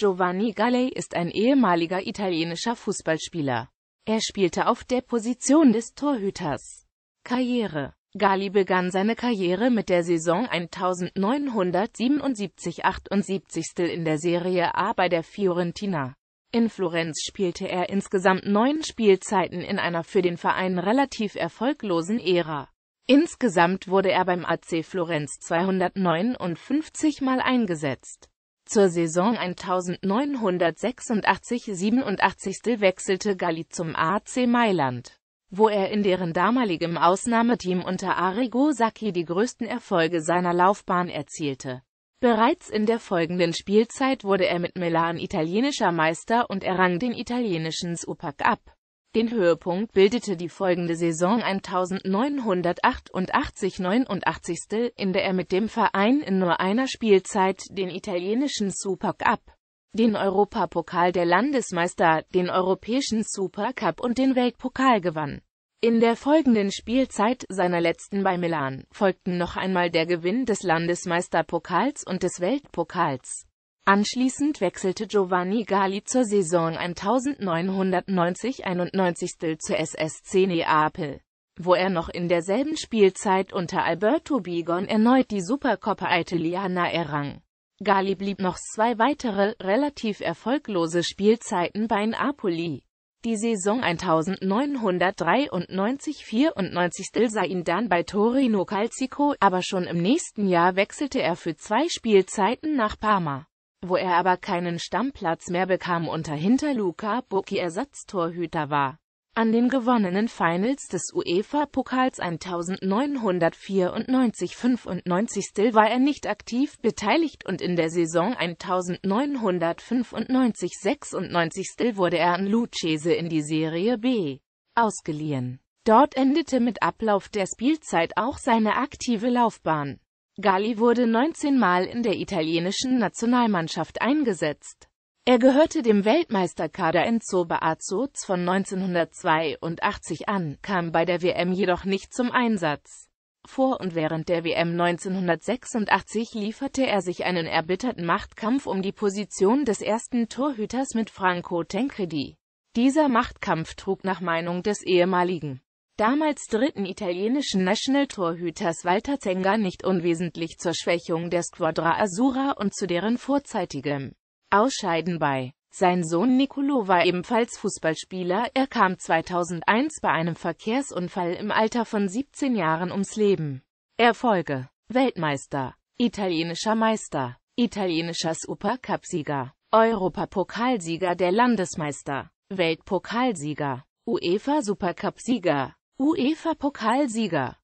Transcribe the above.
Giovanni Galley ist ein ehemaliger italienischer Fußballspieler. Er spielte auf der Position des Torhüters. Karriere Galli begann seine Karriere mit der Saison 1977-78 in der Serie A bei der Fiorentina. In Florenz spielte er insgesamt neun Spielzeiten in einer für den Verein relativ erfolglosen Ära. Insgesamt wurde er beim AC Florenz 259 Mal eingesetzt. Zur Saison 1986-87 wechselte Galli zum AC Mailand, wo er in deren damaligem Ausnahmeteam unter Arrigo Sacchi die größten Erfolge seiner Laufbahn erzielte. Bereits in der folgenden Spielzeit wurde er mit Milan italienischer Meister und errang den italienischen Supercup. Den Höhepunkt bildete die folgende Saison 1988-89, in der er mit dem Verein in nur einer Spielzeit den italienischen Supercup, den Europapokal der Landesmeister, den europäischen Supercup und den Weltpokal gewann. In der folgenden Spielzeit seiner letzten bei Milan folgten noch einmal der Gewinn des Landesmeisterpokals und des Weltpokals. Anschließend wechselte Giovanni Gali zur Saison 1990-91 zur SSC Neapel, wo er noch in derselben Spielzeit unter Alberto Bigon erneut die Supercoppa Italiana errang. Gali blieb noch zwei weitere, relativ erfolglose Spielzeiten bei Napoli. Die Saison 1993-94 sah ihn dann bei Torino Calcico, aber schon im nächsten Jahr wechselte er für zwei Spielzeiten nach Parma wo er aber keinen Stammplatz mehr bekam und dahinter Luca Bucki Ersatztorhüter war. An den gewonnenen Finals des UEFA-Pokals 1994-95 war er nicht aktiv beteiligt und in der Saison 1995-96 wurde er an Lucchese in die Serie B ausgeliehen. Dort endete mit Ablauf der Spielzeit auch seine aktive Laufbahn. Galli wurde 19 Mal in der italienischen Nationalmannschaft eingesetzt. Er gehörte dem Weltmeisterkader Enzo Beazzos von 1982 an, kam bei der WM jedoch nicht zum Einsatz. Vor und während der WM 1986 lieferte er sich einen erbitterten Machtkampf um die Position des ersten Torhüters mit Franco Tencredi. Dieser Machtkampf trug nach Meinung des ehemaligen damals dritten italienischen National-Torhüters Walter Zenga nicht unwesentlich zur Schwächung der Squadra Azzurra und zu deren vorzeitigem Ausscheiden bei. Sein Sohn Nicolo war ebenfalls Fußballspieler, er kam 2001 bei einem Verkehrsunfall im Alter von 17 Jahren ums Leben. Erfolge Weltmeister, italienischer Meister, italienischer Supercup-Sieger Europapokalsieger der Landesmeister, Weltpokalsieger, UEFA Supercup-Sieger UEFA-Pokalsieger